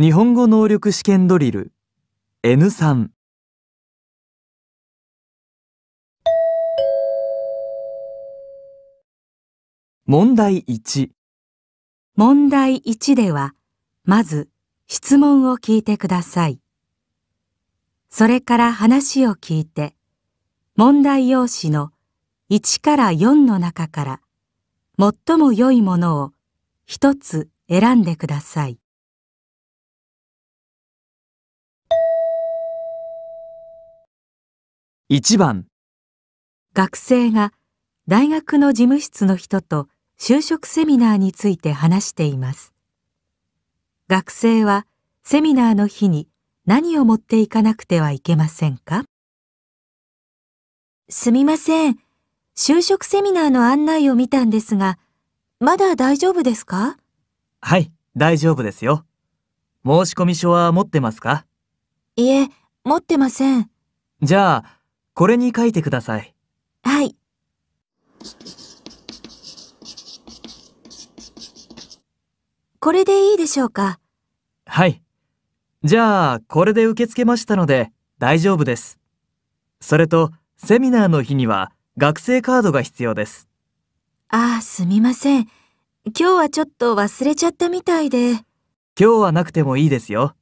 日本語能力試験ドリル N3 問題1問題1ではまず質問を聞いてくださいそれから話を聞いて問題用紙の1から4の中から最も良いものを一つ選んでください1番学生が大学の事務室の人と就職セミナーについて話しています学生はセミナーの日に何を持っていかなくてはいけませんかすみません就職セミナーの案内を見たんですがまだ大丈夫ですかはい大丈夫ですよ申込書は持ってますかいえ持ってませんじゃあこれに書いてください。はい。これでいいでしょうかはい。じゃあ、これで受け付けましたので大丈夫です。それと、セミナーの日には学生カードが必要です。ああ、すみません。今日はちょっと忘れちゃったみたいで。今日はなくてもいいですよ。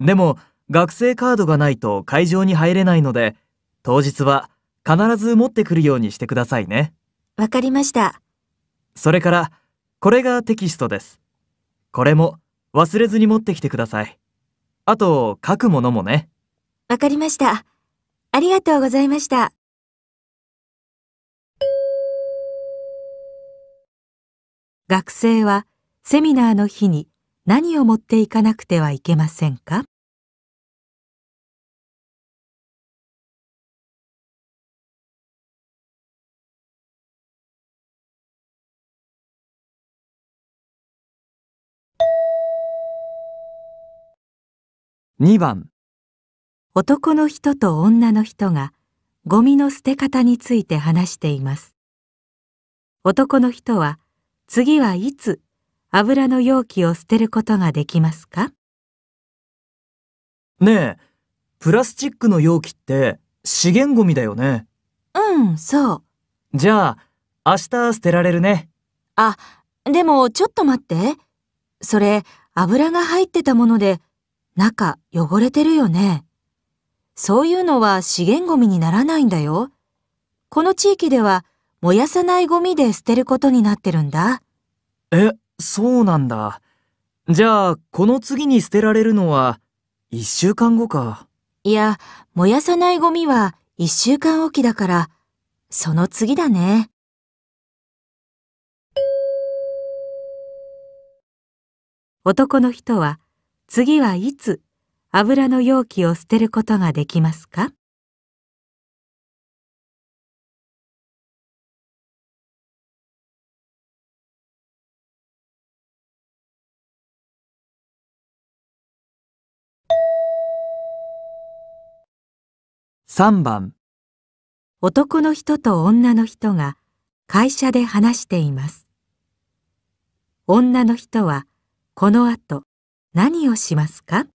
でも、学生カードがないと会場に入れないので、当日は必ず持ってくるようにしてくださいね。わかりました。それから、これがテキストです。これも忘れずに持ってきてください。あと、書くものもね。わかりました。ありがとうございました。学生はセミナーの日に何を持っていかなくてはいけませんか2番男の人と女の人がゴミの捨て方について話しています男の人は次はいつ油の容器を捨てることができますかねえプラスチックの容器って資源ゴミだよねうんそうじゃあ明日捨てられるねあでもちょっと待ってそれ油が入ってたもので中汚れてるよね。そういうのは資源ゴミにならないんだよ。この地域では燃やさないゴミで捨てることになってるんだ。え、そうなんだ。じゃあ、この次に捨てられるのは1週間後か。いや、燃やさないゴミは1週間おきだから、その次だね。男の人は次はいつ油の容器を捨てることができますか3番男の人と女の人が会社で話しています女の人はこの後何をしますか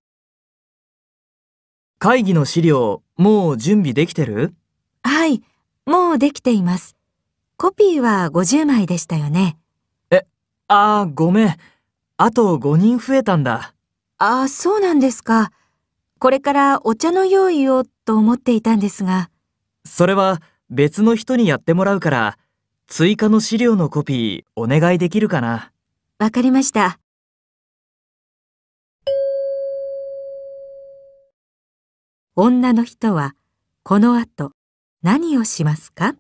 会議の資料、もう準備できてるはい、もうできています。コピーは50枚でしたよね。え、あー、ごめん。あと5人増えたんだ。あー、そうなんですか。これからお茶の用意をと思っていたんですが。それは別の人にやってもらうから、追加の資料のコピーお願いできるかな。わかりました。女の人はこの後何をしますか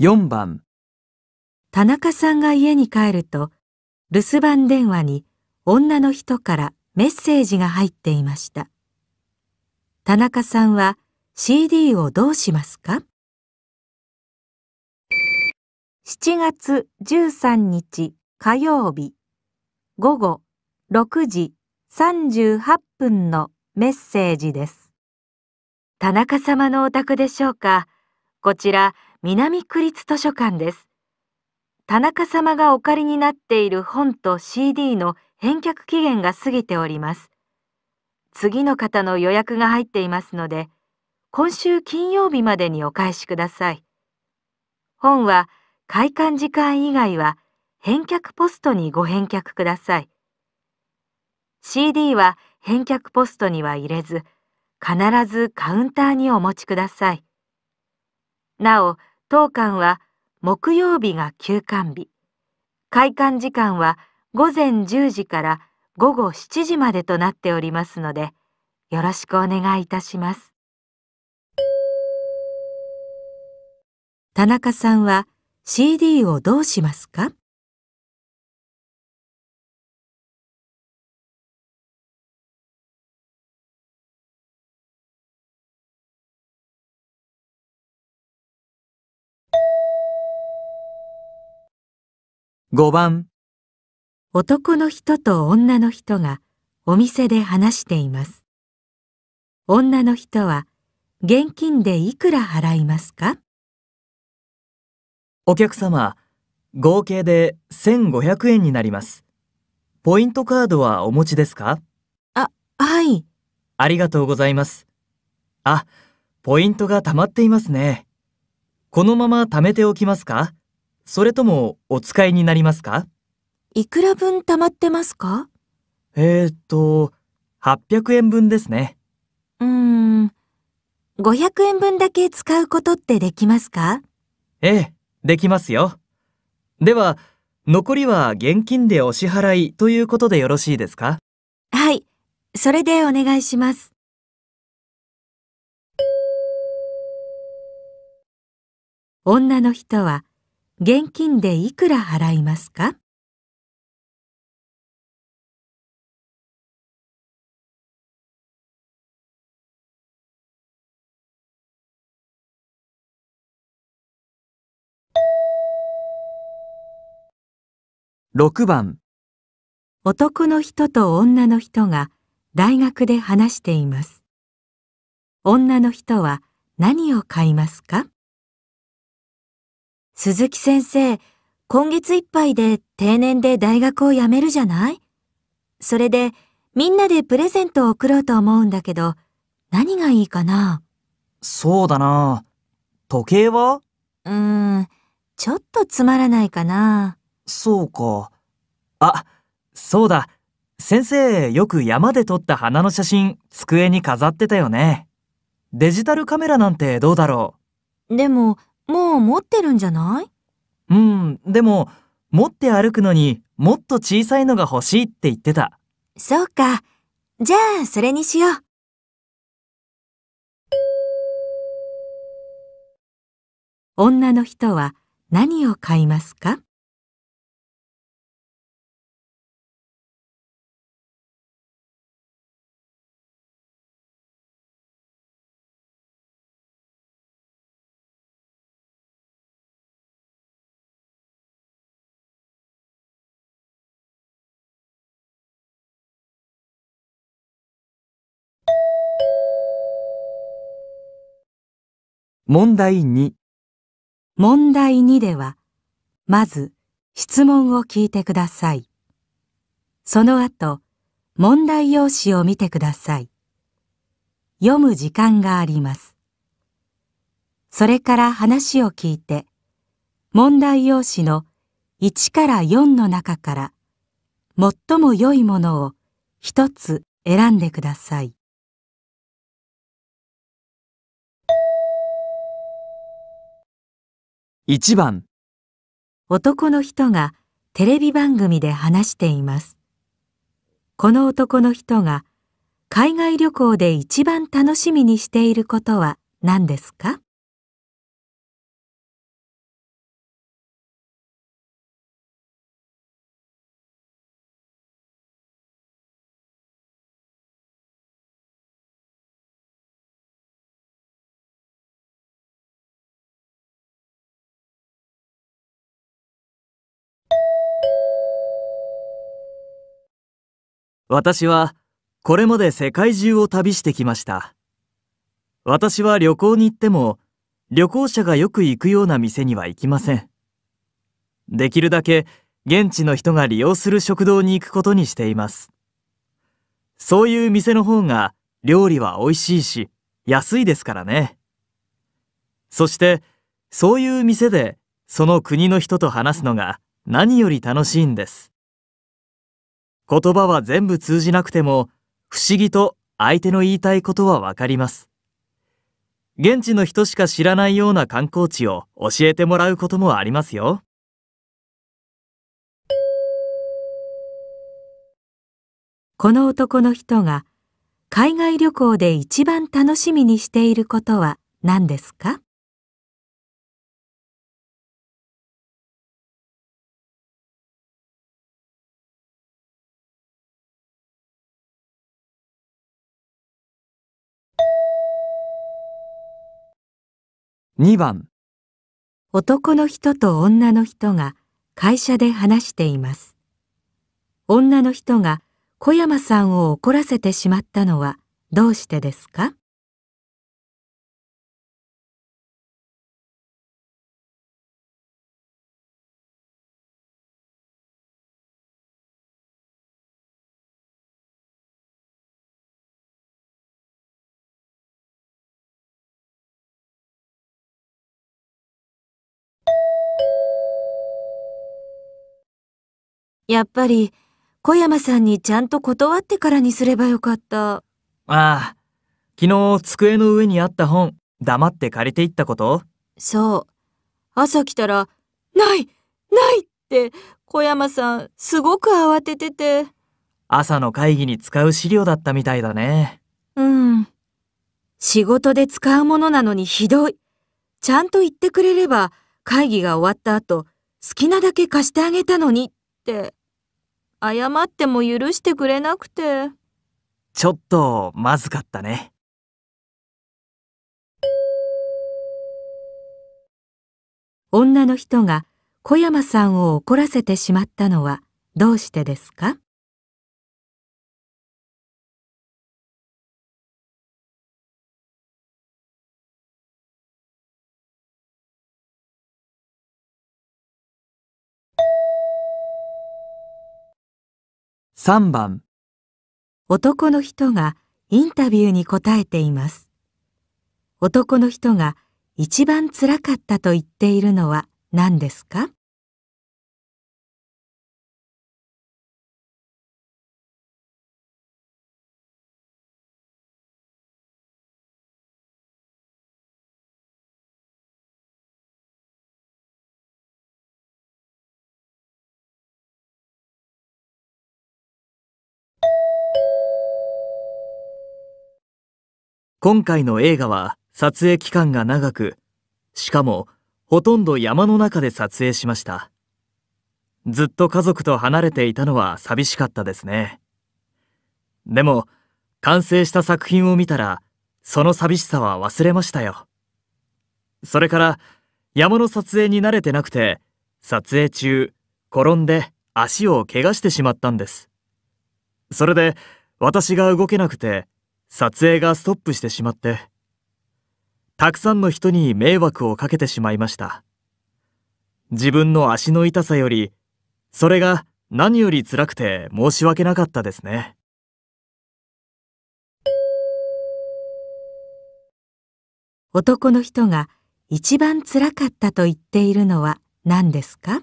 4番田中さんが家に帰ると留守番電話に女の人からメッセージが入っていました田中さんは「CD をどうしますか7月13日火曜日午後6時38分のメッセージです。田中様のお宅でしょうか。こちら南区立図書館です。田中様がお借りになっている本と CD の返却期限が過ぎております。次の方の予約が入っていますので、今週金曜日までにお返しください。本は開館時間以外は返却ポストにご返却ください。CD は返却ポストには入れず、必ずカウンターにお持ちください。なお、当館は木曜日が休館日、開館時間は午前10時から午後7時までとなっておりますので、よろしくお願いいたします。田中さんは CD をどうしますか5番男の人と女の人がお店で話しています女の人は現金でいくら払いますかお客様、合計で1500円になります。ポイントカードはお持ちですかあ、はい。ありがとうございます。あ、ポイントが溜まっていますね。このまま貯めておきますかそれともお使いになりますかいくら分貯まってますかえー、っと、800円分ですね。うーん、500円分だけ使うことってできますかええ。できますよ。では、残りは現金でお支払いということでよろしいですかはい、それでお願いします。女の人は現金でいくら払いますか6番男の人と女の人が大学で話しています女の人は何を買いますか鈴木先生今月いっぱいで定年で大学を辞めるじゃないそれでみんなでプレゼントを贈ろうと思うんだけど何がいいかなそうだな時計はうーんちょっとつまらないかなそうか。あ、そうだ。先生、よく山で撮った花の写真、机に飾ってたよね。デジタルカメラなんてどうだろう。でも、もう持ってるんじゃないうん、でも、持って歩くのにもっと小さいのが欲しいって言ってた。そうか。じゃあ、それにしよう。女の人は何を買いますか問題2問題2ではまず質問を聞いてくださいその後問題用紙を見てください読む時間がありますそれから話を聞いて問題用紙の1から4の中から最も良いものを一つ選んでください1番男の人がテレビ番組で話していますこの男の人が海外旅行で一番楽しみにしていることは何ですか私はこれまで世界中を旅してきました。私は旅行に行っても旅行者がよく行くような店には行きません。できるだけ現地の人が利用する食堂に行くことにしています。そういう店の方が料理は美味しいし安いですからね。そしてそういう店でその国の人と話すのが何より楽しいんです。言葉は全部通じなくても不思議と相手の言いたいことはわかります現地の人しか知らないような観光地を教えてもらうこともありますよこの男の人が海外旅行で一番楽しみにしていることは何ですか2番男の人と女の人が会社で話しています女の人が小山さんを怒らせてしまったのはどうしてですかやっぱり、小山さんにちゃんと断ってからにすればよかった。ああ、昨日机の上にあった本、黙って借りていったことそう。朝来たら、ないないって小山さんすごく慌ててて。朝の会議に使う資料だったみたいだね。うん。仕事で使うものなのにひどい。ちゃんと言ってくれれば会議が終わった後、好きなだけ貸してあげたのにって。謝っても許してくれなくて。ちょっとまずかったね。女の人が小山さんを怒らせてしまったのはどうしてですか3番男の人がインタビューに答えています男の人が一番つらかったと言っているのは何ですか今回の映画は撮影期間が長く、しかもほとんど山の中で撮影しました。ずっと家族と離れていたのは寂しかったですね。でも、完成した作品を見たら、その寂しさは忘れましたよ。それから、山の撮影に慣れてなくて、撮影中、転んで足を怪我してしまったんです。それで、私が動けなくて、撮影がストップしてしまってたくさんの人に迷惑をかけてしまいました自分の足の痛さよりそれが何より辛くて申し訳なかったですね男の人が一番辛かったと言っているのは何ですか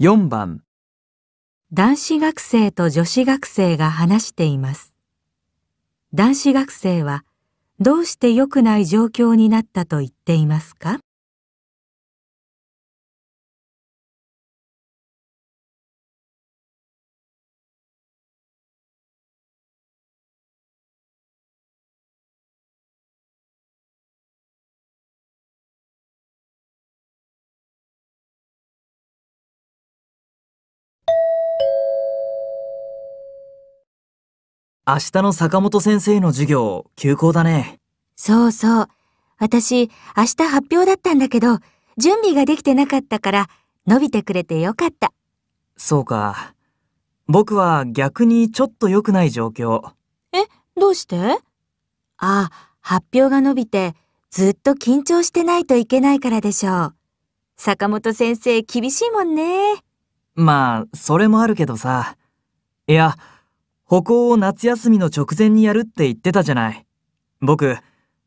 4番男子学生と女子学生が話しています男子学生はどうして良くない状況になったと言っていますか明日の坂本先生の授業、休校だね。そうそう。私、明日発表だったんだけど、準備ができてなかったから、伸びてくれてよかった。そうか。僕は逆にちょっと良くない状況。え、どうしてああ、発表が伸びて、ずっと緊張してないといけないからでしょう。坂本先生厳しいもんね。まあ、それもあるけどさ。いや、歩行を夏休みの直前にやるって言ってたじゃない。僕、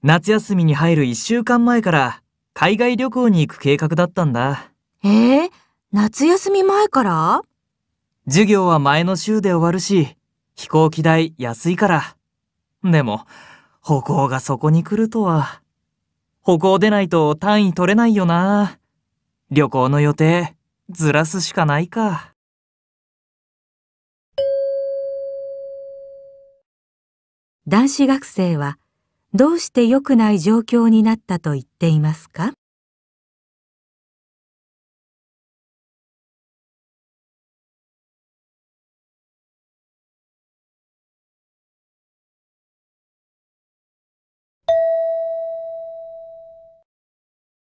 夏休みに入る1週間前から海外旅行に行く計画だったんだ。ええー、夏休み前から授業は前の週で終わるし、飛行機代安いから。でも、歩行がそこに来るとは。歩行でないと単位取れないよな。旅行の予定、ずらすしかないか。男子学生はどうして良くない状況になったと言っていますか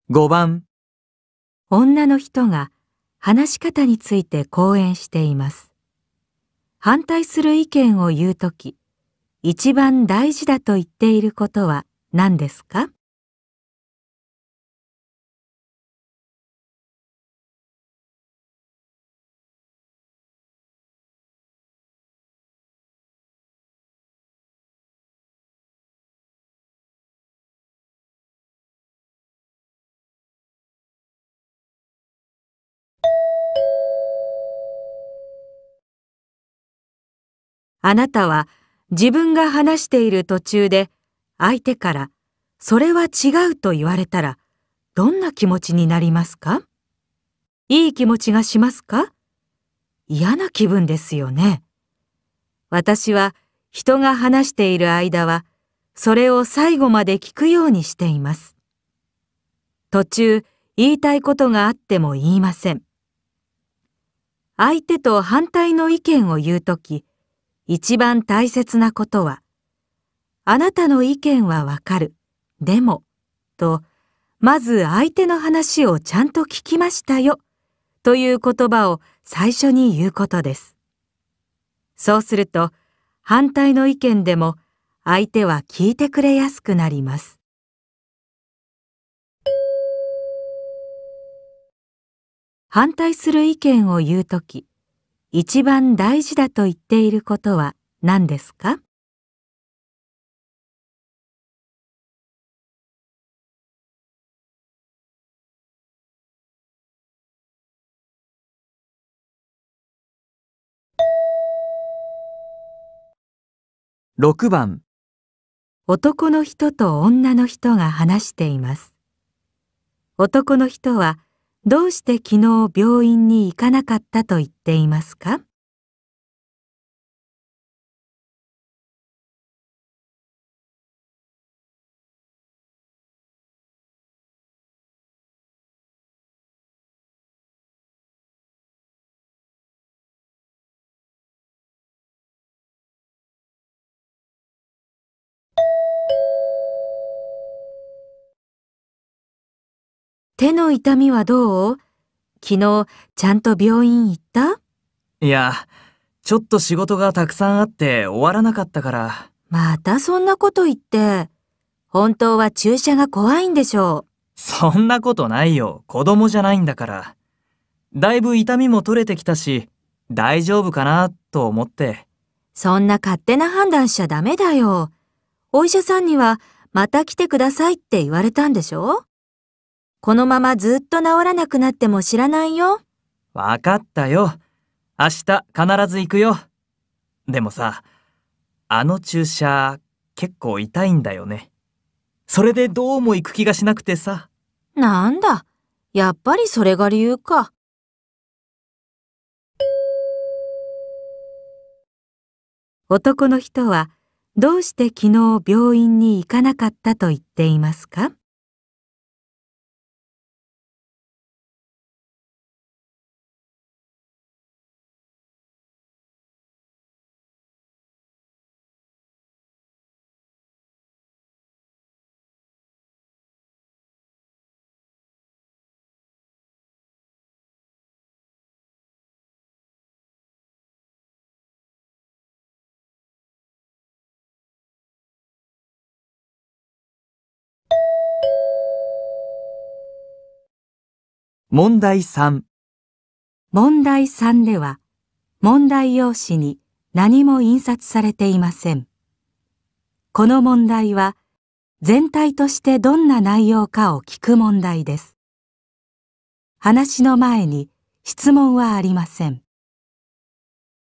5番女の人が話し方について講演しています。反対する意見を言うとき、一番大事だと言っていることは何ですかあなたは自分が話している途中で相手からそれは違うと言われたらどんな気持ちになりますかいい気持ちがしますか嫌な気分ですよね。私は人が話している間はそれを最後まで聞くようにしています。途中言いたいことがあっても言いません。相手と反対の意見を言うとき、一番大切なことは、あなたの意見はわかる。でも、と、まず相手の話をちゃんと聞きましたよ。という言葉を最初に言うことです。そうすると、反対の意見でも相手は聞いてくれやすくなります。反対する意見を言うとき、一番大事だと言っていることは何ですか6番男の人と女の人が話しています男の人は「どうして昨日病院に行かなかったと言っていますか手の痛みはどう昨日、ちゃんと病院行ったいや、ちょっと仕事がたくさんあって終わらなかったから。またそんなこと言って。本当は注射が怖いんでしょう。そんなことないよ。子供じゃないんだから。だいぶ痛みも取れてきたし、大丈夫かなと思って。そんな勝手な判断しちゃダメだよ。お医者さんには、また来てくださいって言われたんでしょこのままずっと治らなくなっても知らないよ。わかったよ。明日必ず行くよ。でもさ、あの注射結構痛いんだよね。それでどうも行く気がしなくてさ。なんだ、やっぱりそれが理由か。男の人はどうして昨日病院に行かなかったと言っていますか問題3問題3では問題用紙に何も印刷されていませんこの問題は全体としてどんな内容かを聞く問題です話の前に質問はありません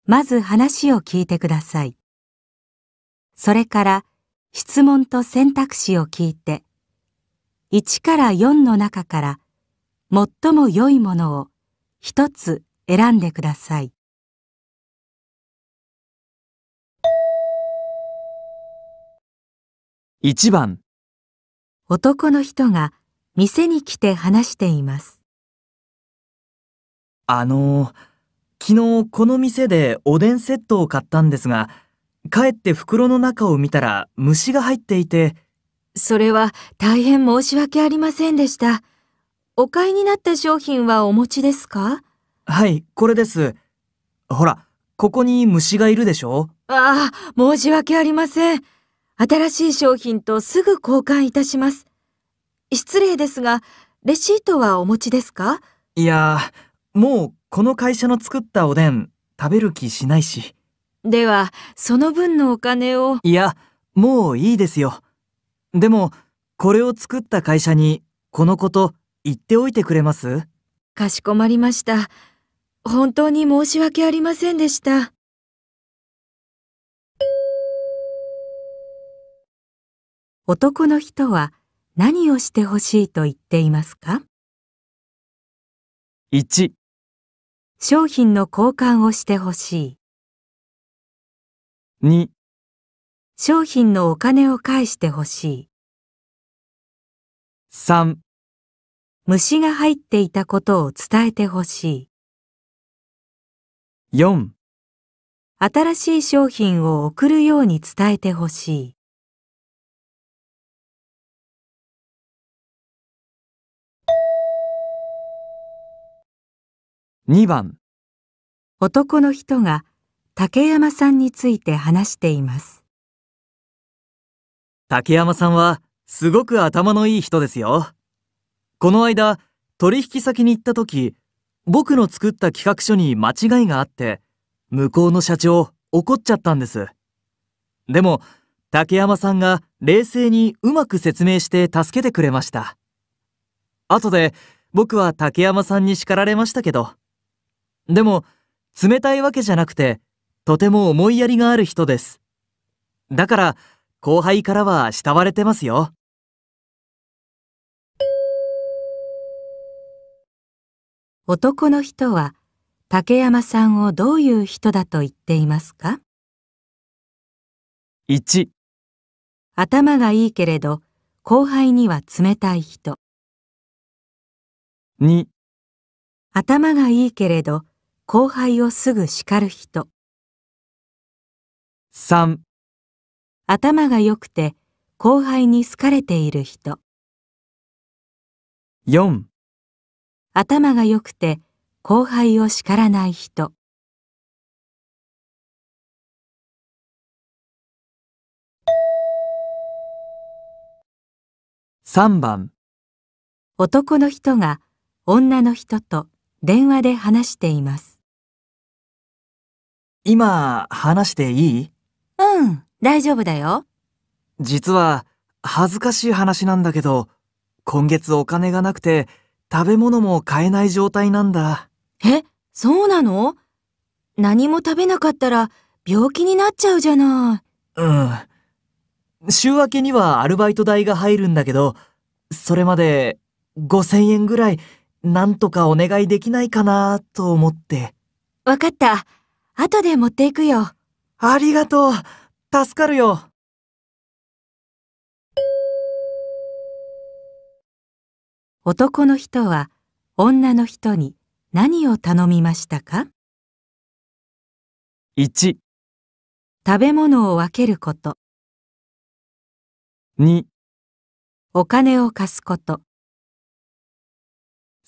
まず話を聞いてくださいそれから質問と選択肢を聞いて1から4の中から「最も良いものを一つ選んでください。一番男の人が店に来て話しています。あの昨日この店でおでんセットを買ったんですが、帰って袋の中を見たら虫が入っていて。それは大変申し訳ありませんでした。お買いになった商品はお持ちですかはい、これです。ほら、ここに虫がいるでしょああ、申し訳ありません。新しい商品とすぐ交換いたします。失礼ですが、レシートはお持ちですかいやもうこの会社の作ったおでん、食べる気しないし。では、その分のお金を。いや、もういいですよ。でも、これを作った会社に、このこと、言っておいてくれますかしこまりました。本当に申し訳ありませんでした。男の人は何をしてほしいと言っていますか ?1 商品の交換をしてほしい2商品のお金を返してほしい3虫が入っていたことを伝えてほしい。4新しい商品を送るように伝えてほしい。2番男の人が竹山さんについて話しています竹山さんはすごく頭のいい人ですよこの間、取引先に行った時、僕の作った企画書に間違いがあって、向こうの社長怒っちゃったんです。でも、竹山さんが冷静にうまく説明して助けてくれました。後で僕は竹山さんに叱られましたけど。でも、冷たいわけじゃなくて、とても思いやりがある人です。だから、後輩からは慕われてますよ。男の人は竹山さんをどういう人だと言っていますか 1, 頭がいいけれど後輩には冷たい人2頭がいいけれど後輩をすぐ叱る人3頭が良くて後輩に好かれている人4頭が良くて後輩を叱らない人3番男の人が女の人と電話で話しています今話していいうん大丈夫だよ実は恥ずかしい話なんだけど今月お金がなくて食べ物も買えない状態なんだ。え、そうなの何も食べなかったら病気になっちゃうじゃない。うん。週明けにはアルバイト代が入るんだけど、それまで5000円ぐらいなんとかお願いできないかなと思って。わかった。後で持っていくよ。ありがとう。助かるよ。男の人は女の人に何を頼みましたか 1, 食べ物を分けること2お金を貸すこと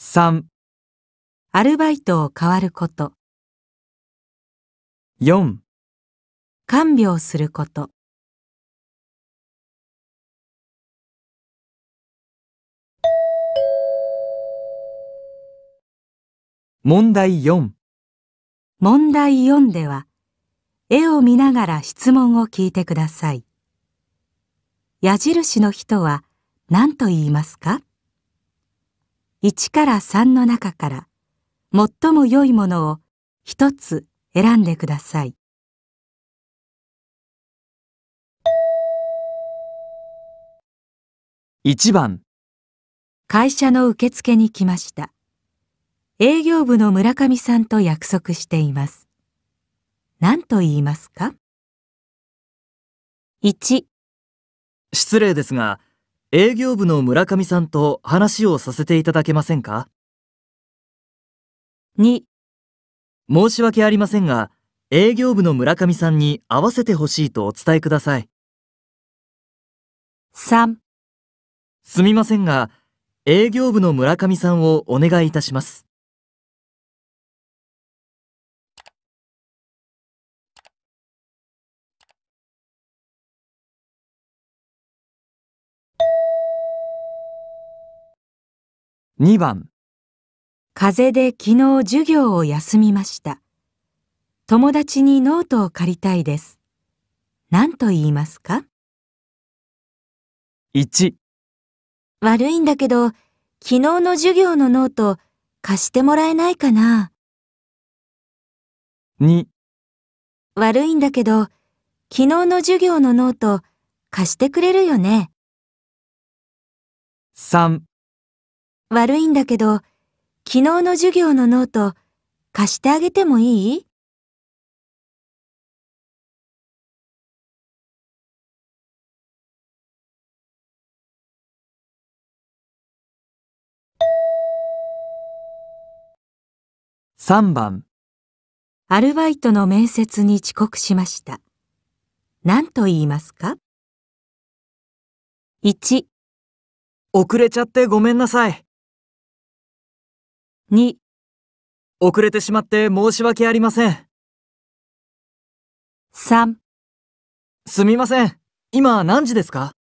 3アルバイトを変わること4看病すること問題4問題4では絵を見ながら質問を聞いてください矢印の人は何と言いますか1から3の中から最も良いものを一つ選んでください1番会社の受付に来ました営業部の村上さんと約束しています。何と言いますか ?1 失礼ですが、営業部の村上さんと話をさせていただけませんか ?2 申し訳ありませんが、営業部の村上さんに会わせてほしいとお伝えください。3すみませんが、営業部の村上さんをお願いいたします。2番風邪で昨日授業を休みました友達にノートを借りたいです何と言いますか 1, 1悪いんだけど昨日の授業のノート貸してもらえないかな2悪いんだけど昨日の授業のノート貸してくれるよね3悪いんだけど、昨日の授業のノート貸してあげてもいい3番アルバイトの面接に遅刻しました。何と言いますか ?1 遅れちゃってごめんなさい。2遅れてしまって申し訳ありません3すみません今何時ですか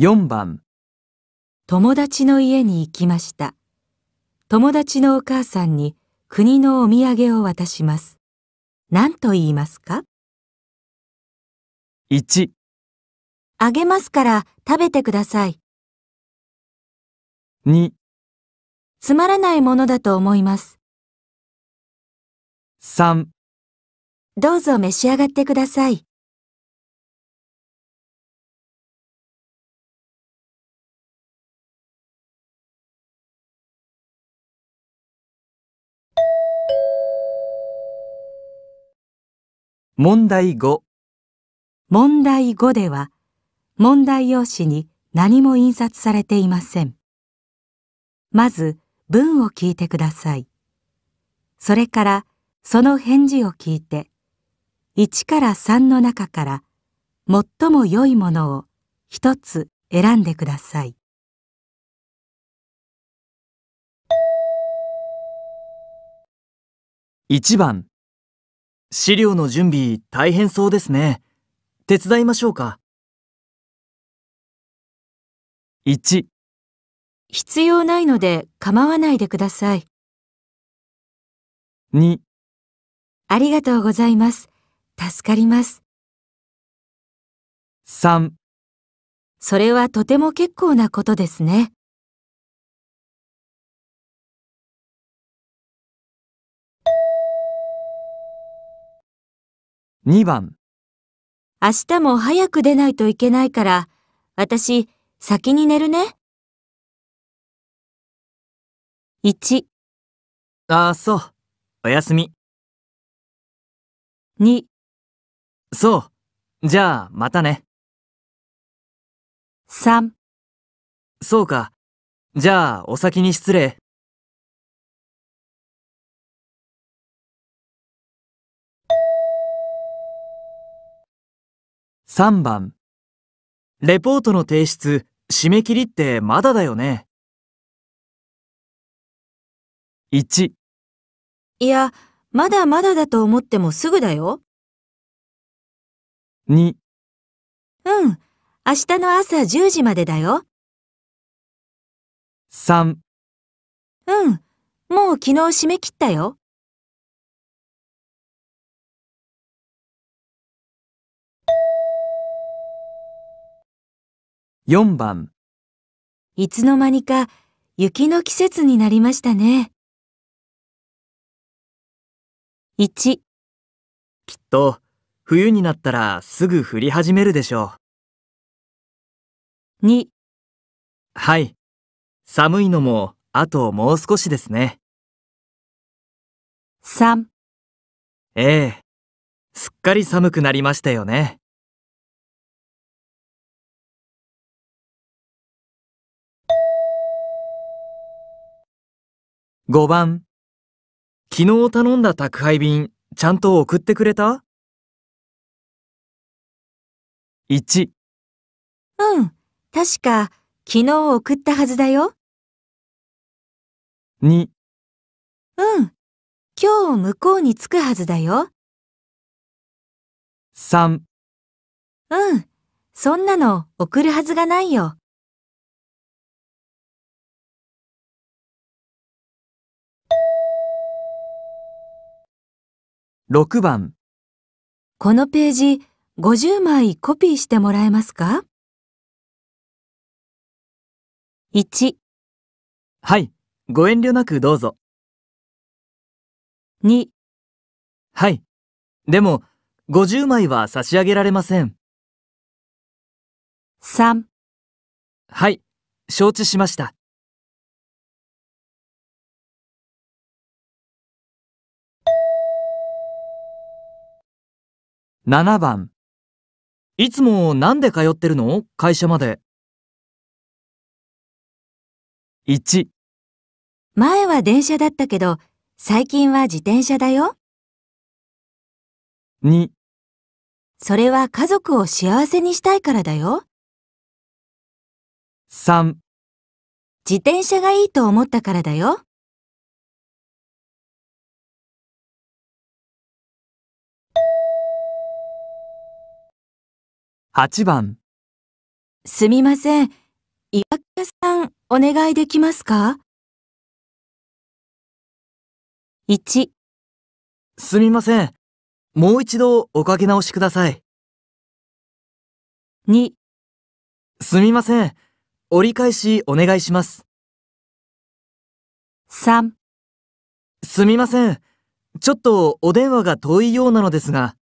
4番友達の家に行きました友達のお母さんに国のお土産を渡します。何と言いますか ?1 あげますから食べてください。2つまらないものだと思います。3どうぞ召し上がってください。問題5問題5では問題用紙に何も印刷されていませんまず文を聞いてくださいそれからその返事を聞いて1から3の中から最も良いものを一つ選んでください1番資料の準備大変そうですね。手伝いましょうか。1必要ないので構わないでください。2ありがとうございます。助かります。3それはとても結構なことですね。2番明日も早く出ないといけないから私先に寝るね1ああそうおやすみ2そうじゃあまたね3そうかじゃあお先に失礼。3番レポートの提出締め切りってまだだよね 1, いやまだまだだと思ってもすぐだよ2うん明日の朝10時までだよ3うんもう昨日締め切ったよ4番いつの間にか雪の季節になりましたね。1きっと冬になったらすぐ降り始めるでしょう。2はい寒いのもあともう少しですね。3ええすっかり寒くなりましたよね。5番昨日頼んだ宅配便ちゃんと送ってくれた ?1 うん確か昨日送ったはずだよ2うん今日向こうに着くはずだよ3うんそんなの送るはずがないよ。6番このページ50枚コピーしてもらえますか ?1 はいご遠慮なくどうぞ2はいでも50枚は差し上げられません3はい承知しました7番いつもなんで通ってるの会社まで。1前は電車だったけど、最近は自転車だよ。2それは家族を幸せにしたいからだよ。3自転車がいいと思ったからだよ。8番すみません。岩倉さん、お願いできますか ?1、すみません。もう一度おかけ直しください。2、すみません。折り返しお願いします。3、すみません。ちょっとお電話が遠いようなのですが。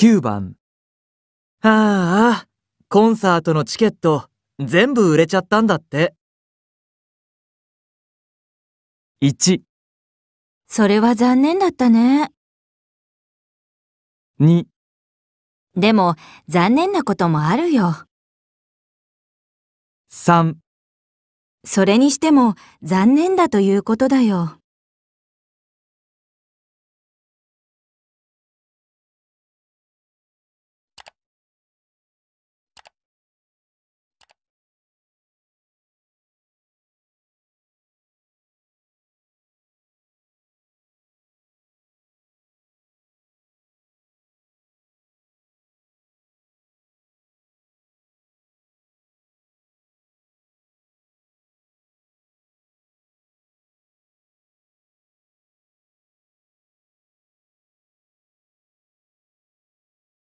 9番。ああ、コンサートのチケット全部売れちゃったんだって。1それは残念だったね。2でも残念なこともあるよ。3それにしても残念だということだよ。